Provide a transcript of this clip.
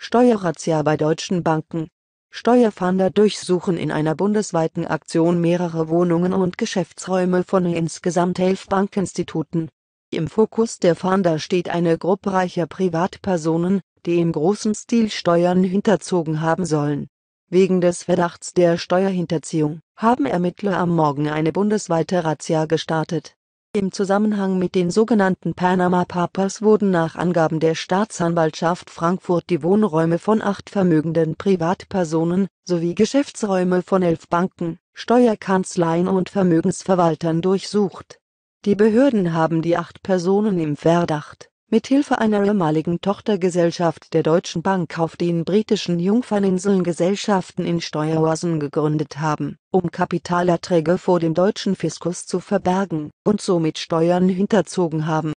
Steuerrazzia bei deutschen Banken. Steuerfahnder durchsuchen in einer bundesweiten Aktion mehrere Wohnungen und Geschäftsräume von insgesamt elf Bankinstituten. Im Fokus der Fahnder steht eine Gruppe reicher Privatpersonen, die im großen Stil Steuern hinterzogen haben sollen. Wegen des Verdachts der Steuerhinterziehung haben Ermittler am Morgen eine bundesweite Razzia gestartet im Zusammenhang mit den sogenannten Panama Papers wurden nach Angaben der Staatsanwaltschaft Frankfurt die Wohnräume von acht vermögenden Privatpersonen sowie Geschäftsräume von elf Banken, Steuerkanzleien und Vermögensverwaltern durchsucht. Die Behörden haben die acht Personen im Verdacht Mithilfe einer ehemaligen Tochtergesellschaft der Deutschen Bank auf den britischen Jungferninseln Gesellschaften in Steueroasen gegründet haben, um Kapitalerträge vor dem deutschen Fiskus zu verbergen, und somit Steuern hinterzogen haben